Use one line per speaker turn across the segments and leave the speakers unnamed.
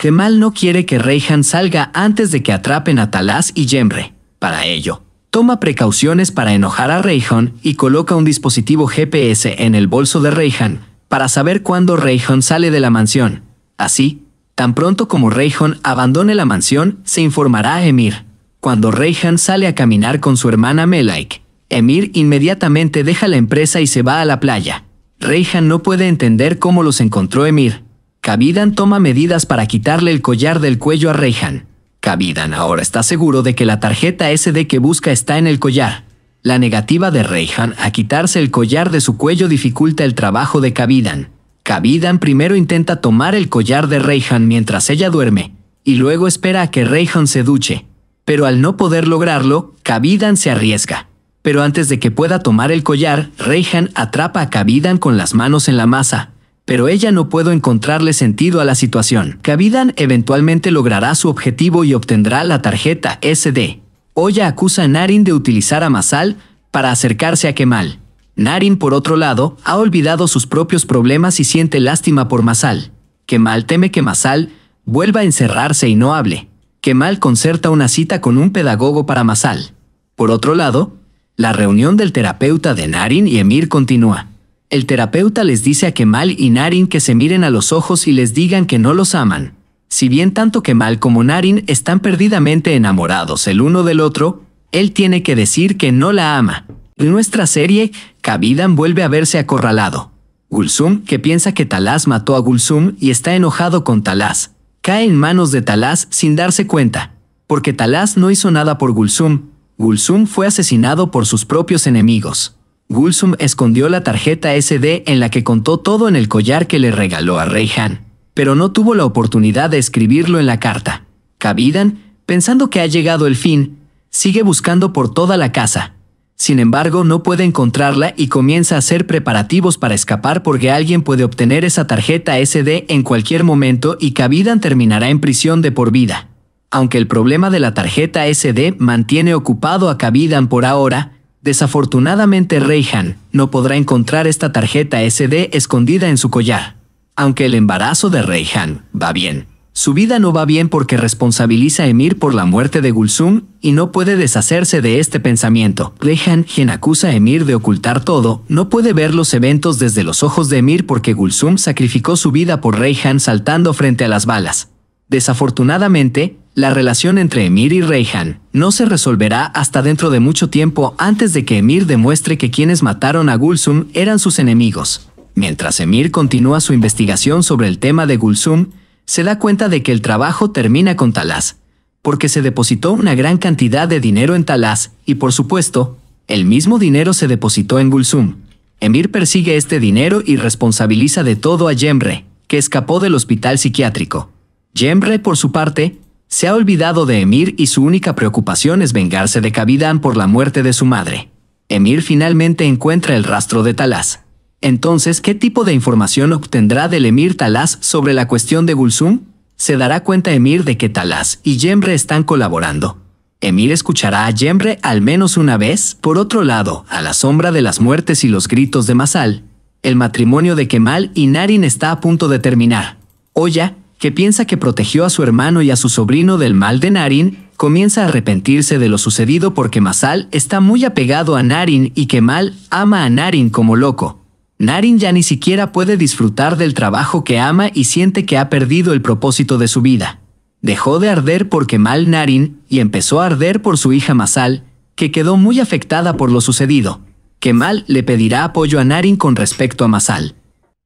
Kemal no quiere que Reihan salga antes de que atrapen a Talas y Yemre. Para ello, toma precauciones para enojar a Reihan y coloca un dispositivo GPS en el bolso de Reihan para saber cuándo Reihan sale de la mansión. Así, tan pronto como Reihan abandone la mansión, se informará a Emir. Cuando Reihan sale a caminar con su hermana Melike, Emir inmediatamente deja la empresa y se va a la playa. Reihan no puede entender cómo los encontró Emir Kabidan toma medidas para quitarle el collar del cuello a Reihan. Kabidan ahora está seguro de que la tarjeta SD que busca está en el collar. La negativa de Reihan a quitarse el collar de su cuello dificulta el trabajo de Kabidan. Kabidan primero intenta tomar el collar de Reihan mientras ella duerme, y luego espera a que Reihan se duche. Pero al no poder lograrlo, Kabidan se arriesga. Pero antes de que pueda tomar el collar, Reihan atrapa a Kabidan con las manos en la masa pero ella no puedo encontrarle sentido a la situación. Kavidan eventualmente logrará su objetivo y obtendrá la tarjeta SD. Oya acusa a Narin de utilizar a Masal para acercarse a Kemal. Narin, por otro lado, ha olvidado sus propios problemas y siente lástima por Masal. Kemal teme que Masal vuelva a encerrarse y no hable. Kemal concerta una cita con un pedagogo para Masal. Por otro lado, la reunión del terapeuta de Narin y Emir continúa el terapeuta les dice a Kemal y Narin que se miren a los ojos y les digan que no los aman. Si bien tanto Kemal como Narin están perdidamente enamorados el uno del otro, él tiene que decir que no la ama. En nuestra serie, Kavidan vuelve a verse acorralado. Gulsum, que piensa que Talas mató a Gulsum y está enojado con Talas, cae en manos de Talas sin darse cuenta, porque Talas no hizo nada por Gulsum. Gulsum fue asesinado por sus propios enemigos. Gulsum escondió la tarjeta SD en la que contó todo en el collar que le regaló a Reyhan, pero no tuvo la oportunidad de escribirlo en la carta. Kavidan, pensando que ha llegado el fin, sigue buscando por toda la casa. Sin embargo, no puede encontrarla y comienza a hacer preparativos para escapar porque alguien puede obtener esa tarjeta SD en cualquier momento y Kavidan terminará en prisión de por vida. Aunque el problema de la tarjeta SD mantiene ocupado a Kavidan por ahora, Desafortunadamente Reihan no podrá encontrar esta tarjeta SD escondida en su collar. Aunque el embarazo de Reihan va bien, su vida no va bien porque responsabiliza a Emir por la muerte de Gulsum y no puede deshacerse de este pensamiento. Reyhan, quien acusa a Emir de ocultar todo, no puede ver los eventos desde los ojos de Emir porque Gulsum sacrificó su vida por Reyhan saltando frente a las balas. Desafortunadamente, la relación entre Emir y Reihan no se resolverá hasta dentro de mucho tiempo antes de que Emir demuestre que quienes mataron a Gulsum eran sus enemigos. Mientras Emir continúa su investigación sobre el tema de Gulsum, se da cuenta de que el trabajo termina con Talas, porque se depositó una gran cantidad de dinero en Talas y, por supuesto, el mismo dinero se depositó en Gulsum. Emir persigue este dinero y responsabiliza de todo a Yemre, que escapó del hospital psiquiátrico. Yemre, por su parte, se ha olvidado de Emir y su única preocupación es vengarse de Kavidan por la muerte de su madre. Emir finalmente encuentra el rastro de Talas. Entonces, ¿qué tipo de información obtendrá del Emir Talas sobre la cuestión de Gulsum? Se dará cuenta Emir de que Talas y Yembre están colaborando. Emir escuchará a Yemre al menos una vez. Por otro lado, a la sombra de las muertes y los gritos de Masal, el matrimonio de Kemal y Narin está a punto de terminar. Oya, que piensa que protegió a su hermano y a su sobrino del mal de Narin, comienza a arrepentirse de lo sucedido porque Masal está muy apegado a Narin y que Mal ama a Narin como loco. Narin ya ni siquiera puede disfrutar del trabajo que ama y siente que ha perdido el propósito de su vida. Dejó de arder por Kemal Narin y empezó a arder por su hija Masal, que quedó muy afectada por lo sucedido. Kemal le pedirá apoyo a Narin con respecto a Masal.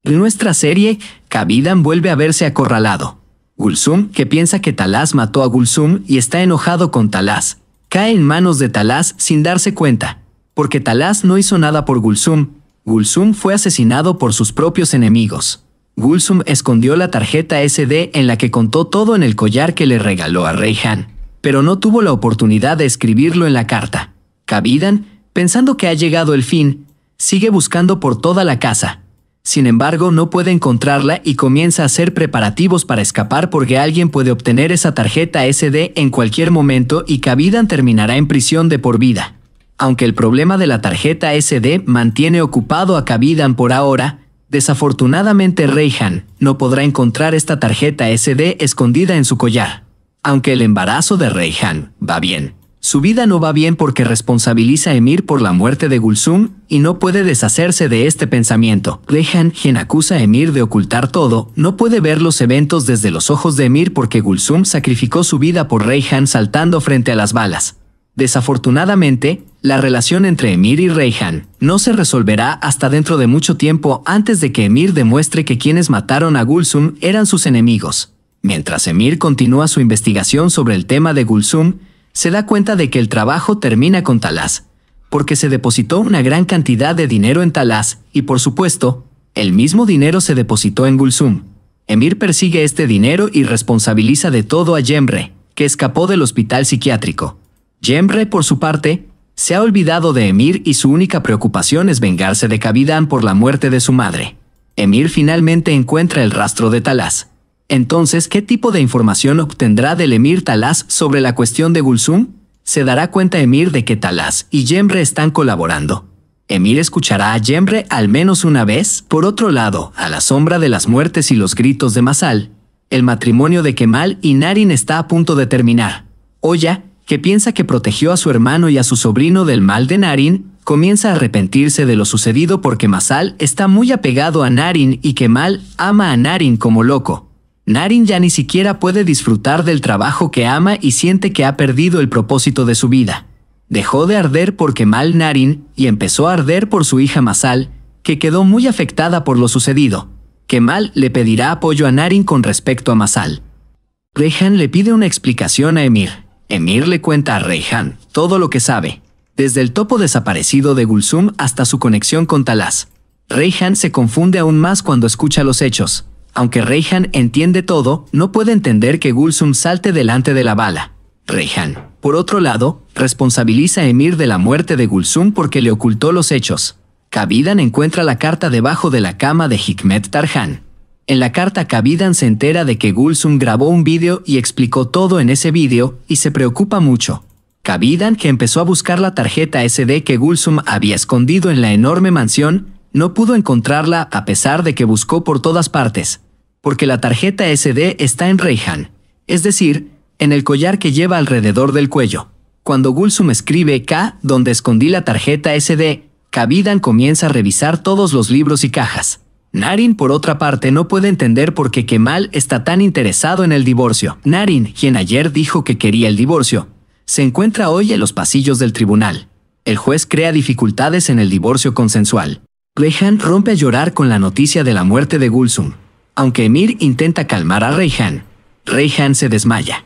En nuestra serie, Kabidan vuelve a verse acorralado. Gulsum, que piensa que Talás mató a Gulsum y está enojado con Talás, cae en manos de Talás sin darse cuenta, porque Talás no hizo nada por Gulsum. Gulsum fue asesinado por sus propios enemigos. Gulsum escondió la tarjeta SD en la que contó todo en el collar que le regaló a Reyhan, pero no tuvo la oportunidad de escribirlo en la carta. Kabidan, pensando que ha llegado el fin, sigue buscando por toda la casa, sin embargo, no puede encontrarla y comienza a hacer preparativos para escapar porque alguien puede obtener esa tarjeta SD en cualquier momento y Kavidan terminará en prisión de por vida. Aunque el problema de la tarjeta SD mantiene ocupado a Kavidan por ahora, desafortunadamente Reihan no podrá encontrar esta tarjeta SD escondida en su collar. Aunque el embarazo de Reihan va bien. Su vida no va bien porque responsabiliza a Emir por la muerte de Gulsum y no puede deshacerse de este pensamiento. Rehan, quien acusa a Emir de ocultar todo, no puede ver los eventos desde los ojos de Emir porque Gulsum sacrificó su vida por Rehan saltando frente a las balas. Desafortunadamente, la relación entre Emir y Reihan no se resolverá hasta dentro de mucho tiempo antes de que Emir demuestre que quienes mataron a Gulsum eran sus enemigos. Mientras Emir continúa su investigación sobre el tema de Gulsum, se da cuenta de que el trabajo termina con Talás, porque se depositó una gran cantidad de dinero en Talás y, por supuesto, el mismo dinero se depositó en Gulsum. Emir persigue este dinero y responsabiliza de todo a Yemre, que escapó del hospital psiquiátrico. Yemre, por su parte, se ha olvidado de Emir y su única preocupación es vengarse de Kavidan por la muerte de su madre. Emir finalmente encuentra el rastro de Talás. Entonces, ¿qué tipo de información obtendrá del emir Talas sobre la cuestión de Gulsum? Se dará cuenta Emir de que Talas y Yemre están colaborando. Emir escuchará a Yemre al menos una vez. Por otro lado, a la sombra de las muertes y los gritos de Masal, el matrimonio de Kemal y Narin está a punto de terminar. Oya, que piensa que protegió a su hermano y a su sobrino del mal de Narin, comienza a arrepentirse de lo sucedido porque Masal está muy apegado a Narin y Kemal ama a Narin como loco. Narin ya ni siquiera puede disfrutar del trabajo que ama y siente que ha perdido el propósito de su vida. Dejó de arder por Kemal Narin y empezó a arder por su hija Masal, que quedó muy afectada por lo sucedido. Kemal le pedirá apoyo a Narin con respecto a Masal. Rehan le pide una explicación a Emir. Emir le cuenta a Rehan todo lo que sabe, desde el topo desaparecido de Gulsum hasta su conexión con Talas. Rehan se confunde aún más cuando escucha los hechos. Aunque Reihan entiende todo, no puede entender que Gulsum salte delante de la bala. Reihan, por otro lado, responsabiliza a Emir de la muerte de Gulsum porque le ocultó los hechos. Kavidan encuentra la carta debajo de la cama de Hikmet Tarhan. En la carta Kavidan se entera de que Gulsum grabó un vídeo y explicó todo en ese vídeo, y se preocupa mucho. Kavidan, que empezó a buscar la tarjeta SD que Gulsum había escondido en la enorme mansión, no pudo encontrarla a pesar de que buscó por todas partes, porque la tarjeta SD está en Reihan, es decir, en el collar que lleva alrededor del cuello. Cuando Gulsum escribe K, donde escondí la tarjeta SD, Kavidan comienza a revisar todos los libros y cajas. Narin, por otra parte, no puede entender por qué Kemal está tan interesado en el divorcio. Narin, quien ayer dijo que quería el divorcio, se encuentra hoy en los pasillos del tribunal. El juez crea dificultades en el divorcio consensual. Rehan rompe a llorar con la noticia de la muerte de Gulsum. Aunque Emir intenta calmar a Rehan, Rehan se desmaya.